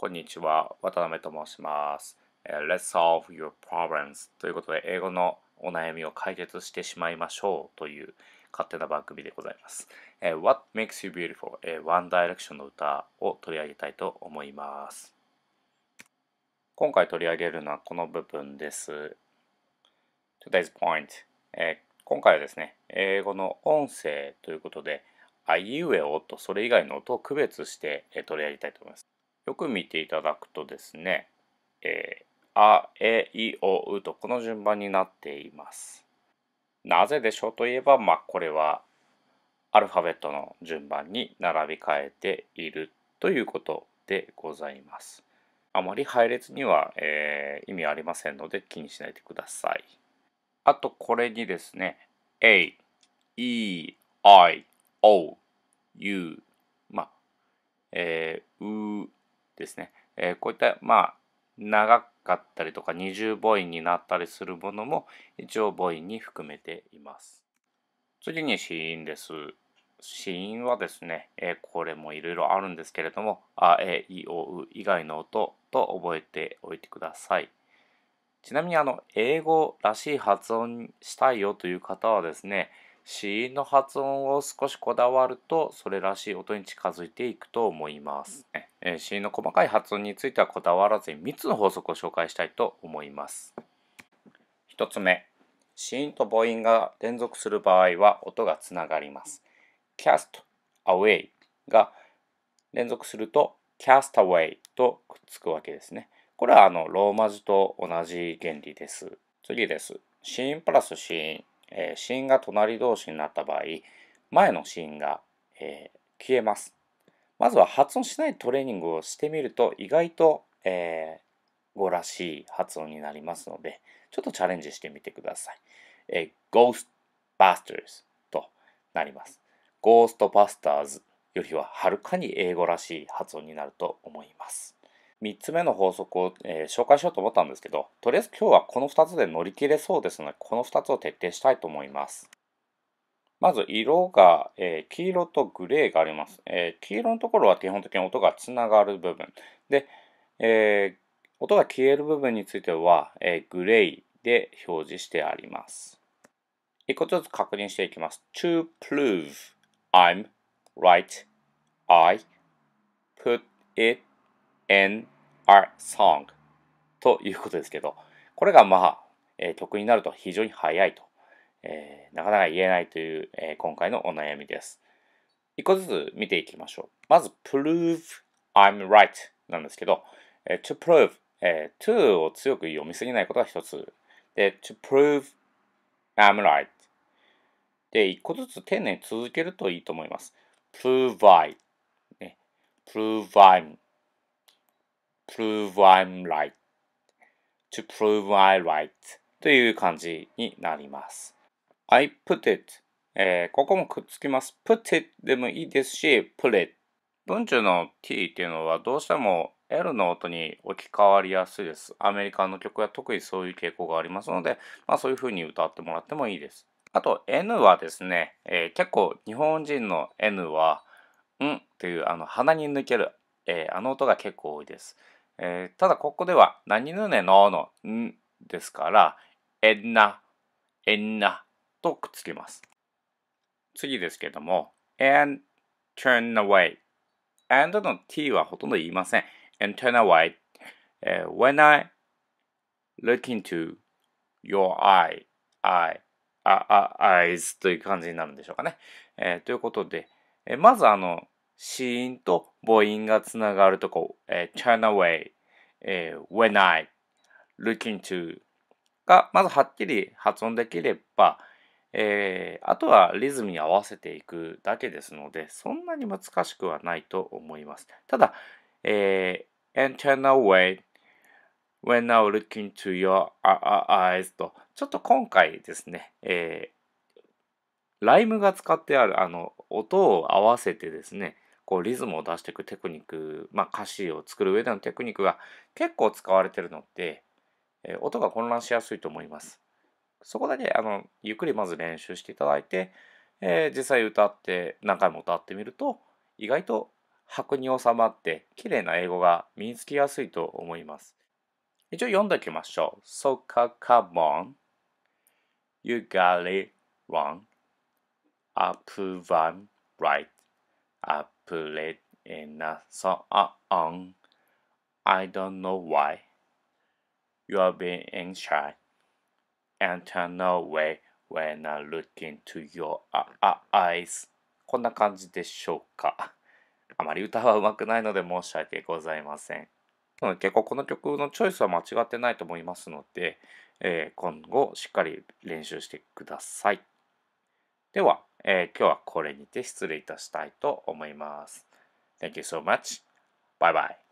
こんにちは、渡辺と申します。Let's solve your problems ということで、英語のお悩みを解決してしまいましょうという勝手な番組でございます。What Makes You Beautiful One Direction の歌を取り上げたいと思います。今回取り上げるのはこの部分です。Today's point、え今回はですね、英語の音声ということで、あいうえおとそれ以外の音を区別して、え取り上げたいと思います。よく見ていただくとですね、えー、あ、え、い、お、うとこの順番になっています。なぜでしょうといえば、まあ、これはアルファベットの順番に並び替えているということでございます。あまり配列には、えー、意味ありませんので気にしないでください。あとこれにですね、A、E、I、O、U、まあ、えー、う、ですね、えこういったまあ長かったりとか二重母音になったりするものも一応母音に含めています。次に死因です。死因はですね、えこれもいろいろあるんですけれども、あ、え、い、お、う以外の音と覚えておいてください。ちなみにあの英語らしい発音したいよという方はですね、子音の発音を少しこだわるとそれらしい音に近づいていくと思います、えー、子音の細かい発音についてはこだわらずに3つの法則を紹介したいと思います1つ目子音と母音が連続する場合は音がつながりますキャストアウェイが連続するとキャスタウェイとくっつくわけですねこれはあのローマ字と同じ原理です次です子音プラス子音えー、死因が隣同士になった場合、前の死因が、えー、消えます。まずは発音しないトレーニングをしてみると意外と、えー、語らしい発音になりますので、ちょっとチャレンジしてみてください。えー、Ghostbusters となります。ゴーストバスターズよりははるかに英語らしい発音になると思います。3つ目の法則を、えー、紹介しようと思ったんですけど、とりあえず今日はこの2つで乗り切れそうですので、この2つを徹底したいと思います。まず色が、えー、黄色とグレーがあります、えー、黄色のところは基本的に音がつながる部分。で、えー、音が消える部分については、えグレーで表示してあります。一個ずつ確認していきます。to prove I'm right, I put it a n r song ということですけど、これがまあ、え曲になると非常に早いと、えー、なかなか言えないという、えー、今回のお悩みです。一個ずつ見ていきましょう。まず、prove I'm right なんですけど、えー、to prove、えー、to を強く読みすぎないことが一つ。で、to prove I'm right で、一個ずつ丁寧に続けるといいと思います。p r o v i e ね、prove I'm prove I'm right. to prove I right という感じになります。I put it、えー、ここもくっつきます。put it でもいいですし、put it。文中の t っていうのはどうしても L の音に置き換わりやすいです。アメリカの曲は特にそういう傾向がありますので、まあそういう風に歌ってもらってもいいです。あと N はですね、えー、結構日本人の N は、んっていうあの鼻に抜ける、えー、あの音が結構多いです。えー、ただここでは何ぬねののんですから、えんな、えんなとくっつきます。次ですけども、and turn away。and の t はほとんど言いません。and turn away、えー。when I look into your eye, I, I, eyes という感じになるんでしょうかね。えー、ということで、えー、まずあの、ーンと母音がつながるとこ、えー、turn away、えー、when I、looking to がまずはっきり発音できれば、えー、あとはリズムに合わせていくだけですので、そんなに難しくはないと思います。ただ、えー、and turn away when i looking to your eyes と、ちょっと今回ですね、えー、ライムが使ってある、あの、音を合わせてですね、こうリズムを出していくテクニック、まあ、歌詞を作る上でのテクニックが結構使われてるので、え音が混乱しやすいと思います。そこだけあのゆっくりまず練習していただいて、えー、実際歌って何回も歌ってみると意外と白に収まって綺麗な英語が身につきやすいと思います。一応読んでおきましょう。So カ o ン。e on, you got it wrong, up o n right, up put it in a song. I don't know why. You're a being shy. And turn away when I look into your eyes. こんな感じでしょうか。あまり歌は上手くないので申し訳ございません。結構この曲のチョイスは間違ってないと思いますので、えー、今後しっかり練習してください。ではえー、今日はこれにて失礼いたしたいと思います。Thank you so much. Bye bye.